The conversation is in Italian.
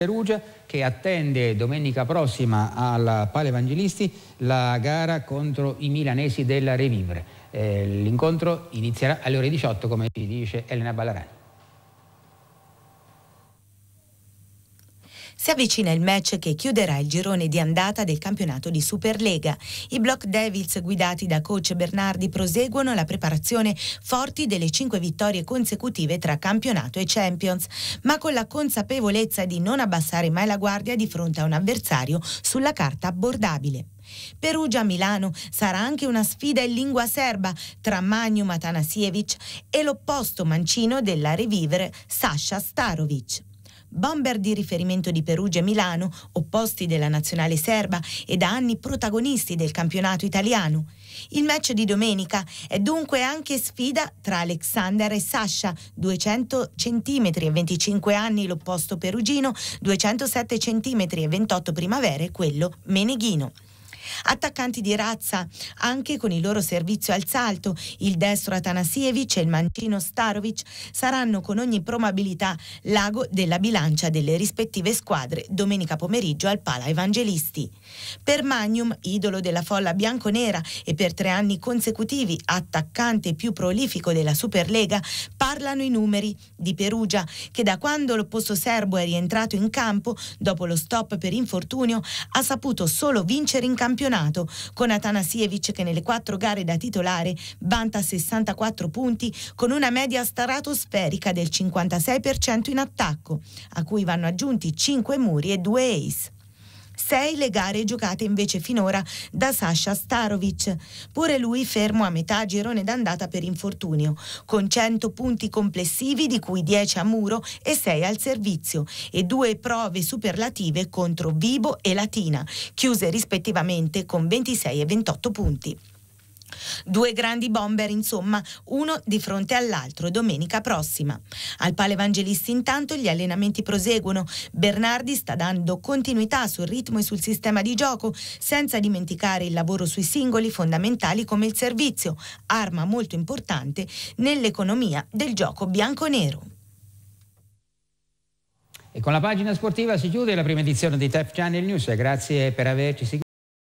Perugia che attende domenica prossima alla Pale Evangelisti la gara contro i milanesi della Revivre. Eh, L'incontro inizierà alle ore 18 come ci dice Elena Ballarani. Si avvicina il match che chiuderà il girone di andata del campionato di Superlega. I Block Devils guidati da coach Bernardi proseguono la preparazione forti delle cinque vittorie consecutive tra campionato e Champions, ma con la consapevolezza di non abbassare mai la guardia di fronte a un avversario sulla carta abbordabile. Perugia-Milano sarà anche una sfida in lingua serba tra Magnum Atanasievic e l'opposto mancino della Revivere Sasha Starovic bomber di riferimento di Perugia e Milano, opposti della nazionale serba e da anni protagonisti del campionato italiano. Il match di domenica è dunque anche sfida tra Alexander e Sasha, 200 cm e 25 anni l'opposto perugino, 207 cm e 28 primavere quello meneghino. Attaccanti di razza, anche con il loro servizio al salto, il destro Atanasievic e il mancino Starovic saranno con ogni probabilità l'ago della bilancia delle rispettive squadre domenica pomeriggio al Pala Evangelisti. Per Magnum, idolo della folla bianconera e per tre anni consecutivi attaccante più prolifico della Superlega, parlano i numeri di Perugia che da quando l'opposto serbo è rientrato in campo, dopo lo stop per infortunio, ha saputo solo vincere in campionato campionato, con Atanasievic che nelle quattro gare da titolare vanta 64 punti con una media stratosferica del 56% in attacco, a cui vanno aggiunti 5 muri e 2 ace sei le gare giocate invece finora da Sasha Starovic, pure lui fermo a metà girone d'andata per infortunio, con 100 punti complessivi di cui 10 a muro e 6 al servizio e due prove superlative contro Vibo e Latina, chiuse rispettivamente con 26 e 28 punti. Due grandi bomber, insomma, uno di fronte all'altro domenica prossima. Al Pale Evangelisti intanto gli allenamenti proseguono. Bernardi sta dando continuità sul ritmo e sul sistema di gioco, senza dimenticare il lavoro sui singoli fondamentali come il servizio, arma molto importante nell'economia del gioco bianco-nero. E con la pagina sportiva si chiude la prima edizione di Tap Channel News. Grazie per averci seguito.